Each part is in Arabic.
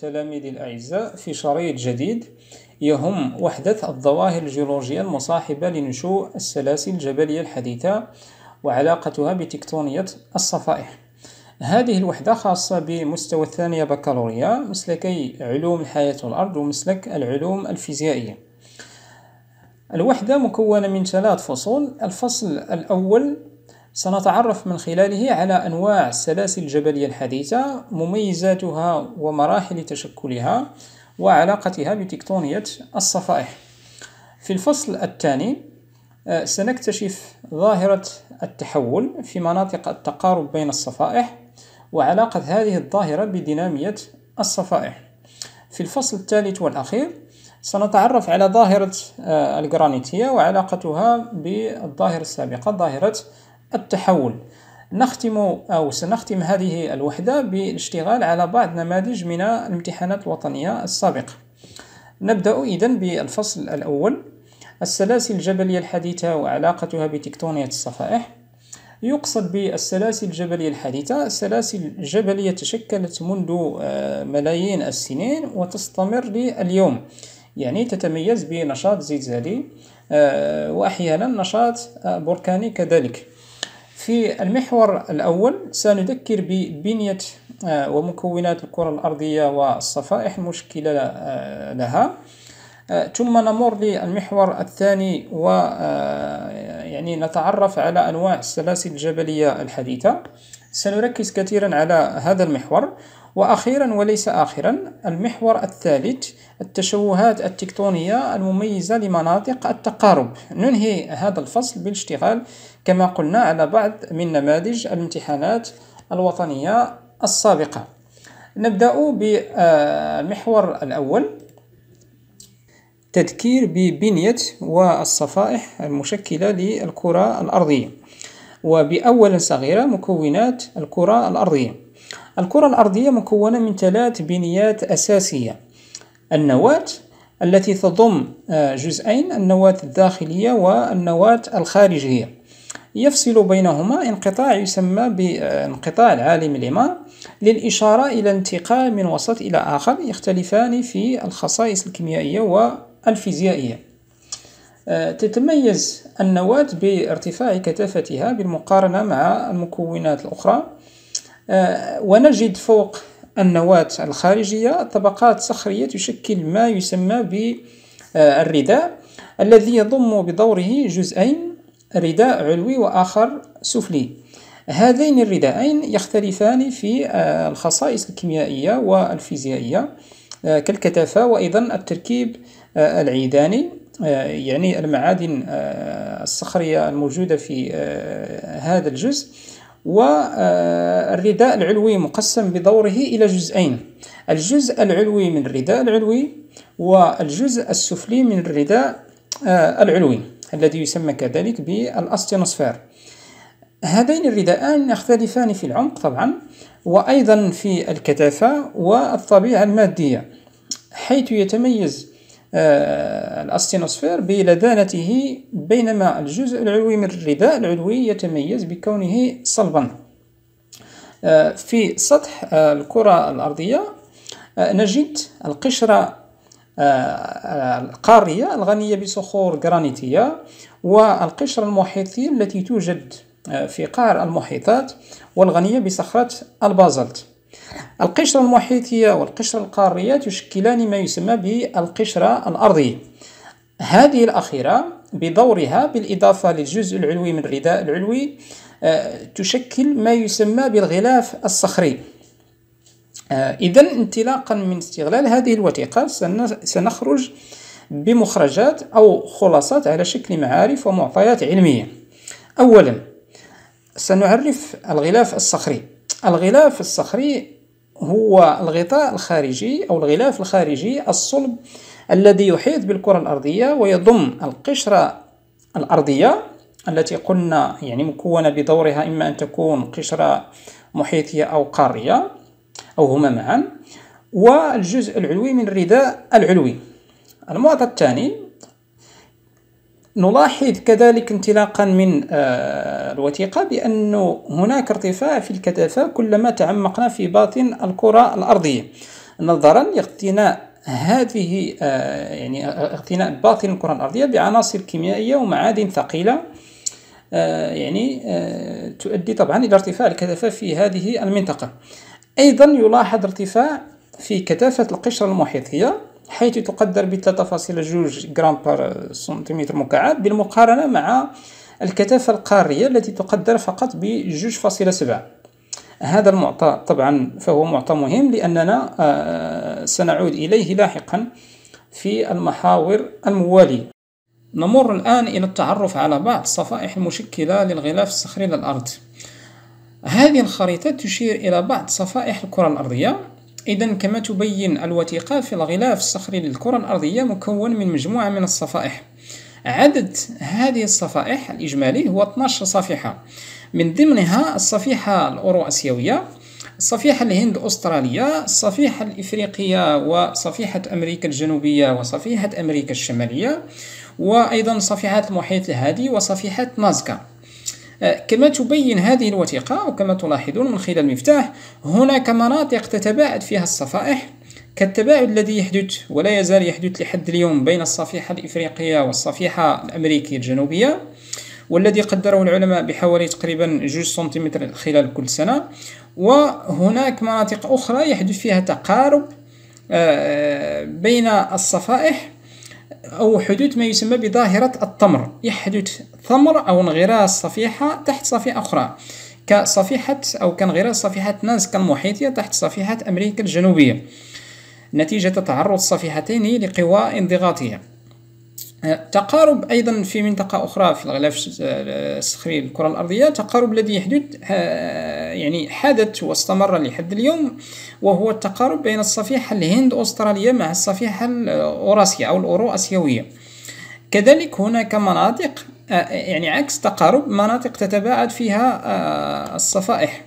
تلاميذي الأعزاء في شريط جديد يهم وحدة الظواهر الجيولوجية المصاحبة لنشوء السلاسل الجبلية الحديثة وعلاقتها بتكتونية الصفائح هذه الوحدة خاصة بمستوى الثانية بكالوريا مسلكي علوم الحياة والأرض ومسلك العلوم الفيزيائية الوحدة مكونة من ثلاث فصول الفصل الأول سنتعرف من خلاله على أنواع السلاسل الجبلية الحديثة مميزاتها ومراحل تشكلها وعلاقتها بتكتونية الصفائح في الفصل الثاني آه، سنكتشف ظاهرة التحول في مناطق التقارب بين الصفائح وعلاقة هذه الظاهرة بدينامية الصفائح في الفصل الثالث والأخير سنتعرف على ظاهرة آه، الجرانيتية وعلاقتها بالظاهرة السابقة ظاهرة التحول نختم أو سنختم هذه الوحدة بالاشتغال على بعض نماذج من الامتحانات الوطنية السابقة نبدأ إذا بالفصل الأول السلاسل الجبلية الحديثة وعلاقتها بتكتونية الصفائح يقصد بالسلاسل الجبلية الحديثة سلاسل جبلية تشكلت منذ آه، ملايين السنين وتستمر لليوم يعني تتميز بنشاط زلزالي آه، وأحيانا نشاط آه، بركاني كذلك في المحور الأول سنذكر ببنية آه، ومكونات الكرة الأرضية والصفائح المشكلة آه، لها آه، ثم نمر للمحور الثاني و يعني نتعرف على أنواع السلاسل الجبلية الحديثة سنركز كثيرا على هذا المحور وأخيرا وليس آخرا المحور الثالث التشوهات التكتونية المميزة لمناطق التقارب ننهي هذا الفصل بالاشتغال كما قلنا على بعض من نماذج الامتحانات الوطنية السابقة نبدأ بالمحور الأول تذكير ببنية والصفائح المشكلة للكرة الأرضية وبأول صغيرة مكونات الكرة الأرضية الكرة الأرضية مكونة من ثلاث بنيات أساسية النواة التي تضم آه، جزئين النواة الداخلية والنواة الخارجية يفصل بينهما انقطاع يسمى بانقطاع العالم الإيمان للإشارة إلى انتقال من وسط إلى آخر يختلفان في الخصائص الكيميائية والفيزيائية آه، تتميز النواة بارتفاع كثافتها بالمقارنة مع المكونات الأخرى آه، ونجد فوق النواة الخارجية طبقات صخرية تشكل ما يسمى بالرداء الذي يضم بدوره جزئين رداء علوي وآخر سفلي هذين الرداءين يختلفان في آه، الخصائص الكيميائية والفيزيائية آه، كالكثافة وأيضا التركيب العيداني يعني المعادن الصخرية الموجودة في هذا الجزء والرداء العلوي مقسم بدوره إلى جزئين الجزء العلوي من الرداء العلوي والجزء السفلي من الرداء آه، العلوي الذي يسمى كذلك بالأستينوسفير هذين الرداءان يختلفان في العمق طبعا وأيضا في الكثافة والطبيعة المادية حيث يتميز آه، الأستينوسفير بلدانته بينما الجزء العلوي من الرداء العلوي يتميز بكونه صلبا آه، في سطح الكرة الأرضية آه، نجد القشرة القارية الغنية بصخور جرانيتية والقشرة المحيطية التي توجد في قعر المحيطات والغنية بصخرة البازلت القشرة المحيطية والقشرة القارية تشكلان ما يسمى بالقشرة الأرضية هذه الأخيرة بدورها بالإضافة للجزء العلوي من الرداء العلوي آه، تشكل ما يسمى بالغلاف الصخري آه، إذا انطلاقا من استغلال هذه الوثيقة سنخرج بمخرجات أو خلاصات على شكل معارف ومعطيات علمية أولا سنعرف الغلاف الصخري الغلاف الصخري هو الغطاء الخارجي أو الغلاف الخارجي الصلب الذي يحيط بالكرة الأرضية ويضم القشرة الأرضية التي قلنا يعني مكونة بدورها إما أن تكون قشرة محيطية أو قارية أو هما معا والجزء العلوي من الرداء العلوي المعطى الثاني نلاحظ كذلك انطلاقا من آه، الوثيقة بأن هناك ارتفاع في الكثافة كلما تعمقنا في باطن الكرة الأرضية نظرا لاقتناء هذه آه، يعني آه، اقتناء باطن الكرة الأرضية بعناصر كيميائية ومعادن ثقيلة يعني تؤدي طبعا إلى ارتفاع الكثافة في هذه المنطقة أيضا يلاحظ ارتفاع في كثافة القشرة المحيطية حيث تقدر ب 3.2 جرام بار سنتيمتر مكعب بالمقارنة مع الكثافة القارية التي تقدر فقط ب 2.7 هذا المعطى طبعا فهو معطى مهم لأننا آه، سنعود إليه لاحقا في المحاور الموالية نمر الآن إلى التعرف على بعض الصفائح المشكلة للغلاف الصخري للأرض هذه الخريطة تشير إلى بعض صفائح الكرة الأرضية إذا كما تبين الوثيقة فالغلاف الصخري للكرة الأرضية مكون من مجموعة من الصفائح عدد هذه الصفائح الإجمالي هو 12 صفيحة من ضمنها الصفيحة الأورو أسيوية الصفيحة الهند أسترالية الصفيحة الإفريقية وصفيحة أمريكا الجنوبية وصفيحة أمريكا الشمالية وأيضا صفيحة المحيط الهادي وصفيحة نازكا كما تبين هذه الوثيقة وكما تلاحظون من خلال المفتاح هناك مناطق تتباعد فيها الصفائح كالتباعد الذي يحدث ولا يزال يحدث لحد اليوم بين الصفيحة الإفريقية والصفيحة الأمريكية الجنوبية والذي قدره العلماء بحوالي تقريبا جوج سنتيمتر خلال كل سنة وهناك مناطق أخرى يحدث فيها تقارب آه، بين الصفائح أو حدوث ما يسمى بظاهرة الطمر يحدث إيه ثمر أو انغراس صفيحة تحت صفيحة أخرى كصفيحة أو كانغراس صفيحة نانسكا المحيطية تحت صفيحة أمريكا الجنوبية نتيجة تعرض الصفيحتين لقوى انضغاطية آه، تقارب أيضا في منطقة أخرى في الغلاف آه، الصخري الكرة الأرضية تقارب الذي يحدث آه، يعني حدث واستمر لحد اليوم وهو التقارب بين الصفيحة الهند أسترالية مع الصفيحة الأوراسية أو الأورو أسيوية كذلك هناك مناطق يعني عكس تقارب مناطق تتباعد فيها الصفائح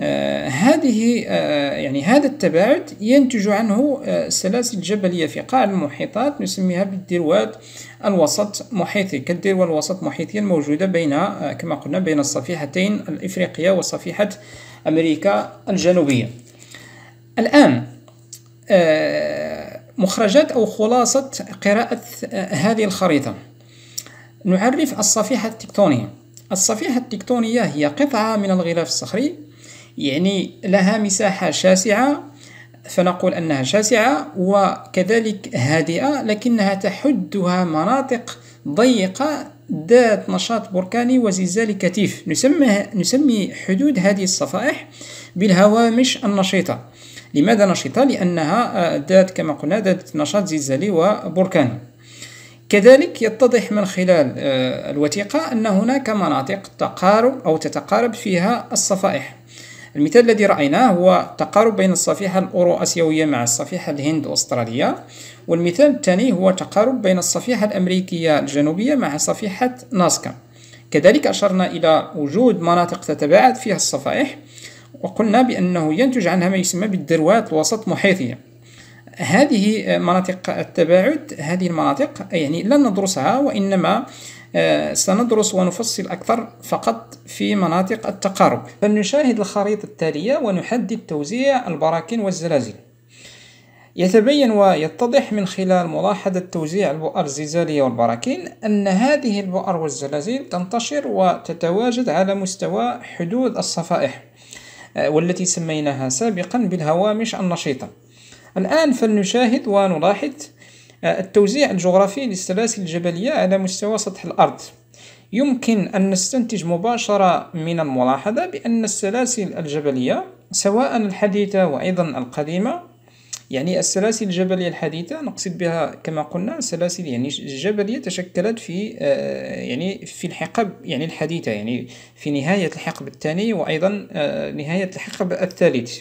آه، هذه آه، يعني هذا التباعد ينتج عنه آه، سلاسل جبلية في قاع المحيطات نسميها بالدروات الوسط محيطي كالدروة الوسط محيطية الموجودة بين كما قلنا بين الصفيحتين الإفريقية وصفيحة أمريكا الجنوبية الآن مخرجات أو خلاصة قراءة هذه الخريطة نعرف الصفيحة التكتونية الصفيحة التكتونية هي قطعة من الغلاف الصخري يعني لها مساحة شاسعة فنقول أنها شاسعة وكذلك هادئة لكنها تحدها مناطق ضيقة ذات نشاط بركاني وزلزال كثيف نسمي, حدود هذه الصفائح بالهوامش النشيطة لماذا نشيطة؟ لأنها آه، ذات كما قلنا ذات نشاط زلزالي وبركاني كذلك يتضح من خلال آه، الوثيقة أن هناك مناطق تقارب أو تتقارب فيها الصفائح المثال الذي رأيناه هو تقارب بين الصفيحة الأورو أسيوية مع الصفيحة الهند أسترالية والمثال الثاني هو تقارب بين الصفيحة الأمريكية الجنوبية مع صفيحة ناسكا كذلك أشرنا إلى وجود مناطق تتباعد فيها الصفائح وقلنا بأنه ينتج عنها ما يسمى بالدروات الوسط محيطية هذه مناطق التباعد هذه المناطق يعني لن ندرسها وإنما آه، سندرس ونفصل أكثر فقط في مناطق التقارب فلنشاهد الخريطة التالية ونحدد توزيع البراكين والزلازل يتبين ويتضح من خلال ملاحظة توزيع البؤر الزلزالية والبراكين أن هذه البؤر والزلازل تنتشر وتتواجد على مستوى حدود الصفائح آه، والتي سميناها سابقا بالهوامش النشيطة الآن فلنشاهد ونلاحظ التوزيع الجغرافي للسلاسل الجبلية على مستوى سطح الأرض يمكن أن نستنتج مباشرة من الملاحظة بأن السلاسل الجبلية سواء الحديثة وأيضا القديمة يعني السلاسل الجبلية الحديثة نقصد بها كما قلنا سلاسل يعني جبلية تشكلت في آه، يعني في الحقب يعني الحديثة يعني في نهاية الحقب الثاني وأيضا آه، نهاية الحقب الثالث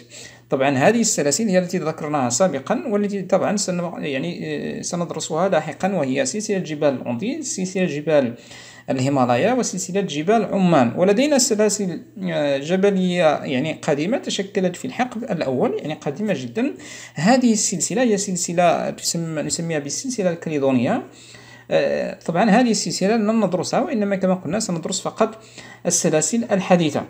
طبعا هذه السلاسل هي التي ذكرناها سابقا والتي طبعا يعني آه، سندرسها لاحقا وهي سلسلة جبال الانديز سلسلة جبال الهيمالايا وسلسلة جبال عمان ولدينا سلاسل آه، جبلية يعني قديمة تشكلت في الحقب الأول يعني قديمة جدا هذه السلسلة هي سلسلة تسمى نسميها بالسلسلة الكاليدونيه آه، طبعا هذه السلسلة لن ندرسها وإنما كما قلنا سندرس فقط السلاسل الحديثة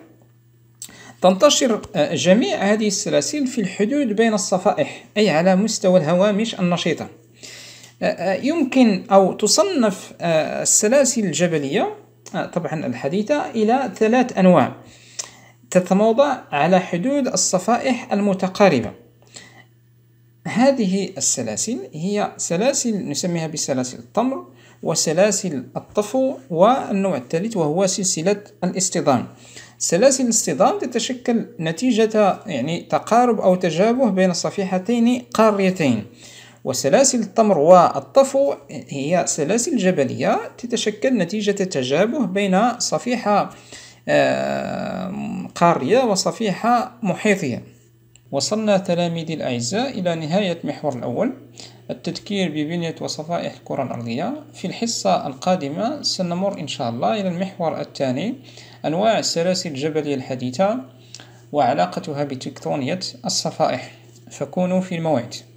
تنتشر آه، جميع هذه السلاسل في الحدود بين الصفائح أي على مستوى الهوامش النشيطة آه، آه، يمكن أو تصنف السلاسل الجبلية طبعا الحديثة إلى ثلاث أنواع تتموضع على حدود الصفائح المتقاربة هذه السلاسل هي سلاسل نسميها بسلاسل التمر وسلاسل الطفو والنوع الثالث وهو سلسلة الاصطدام سلاسل الاصطدام تتشكل نتيجة يعني تقارب أو تجابه بين صفيحتين قاريتين وسلاسل التمر والطفو هي سلاسل جبلية تتشكل نتيجة تجابه بين صفيحة آه، قارية وصفيحة محيطية وصلنا تلاميذي الأعزاء إلى نهاية محور الأول التذكير ببنية وصفائح الكرة الأرضية في الحصة القادمة سنمر إن شاء الله إلى المحور الثاني أنواع السلاسل الجبلية الحديثة وعلاقتها بتكتونية الصفائح فكونوا في الموعد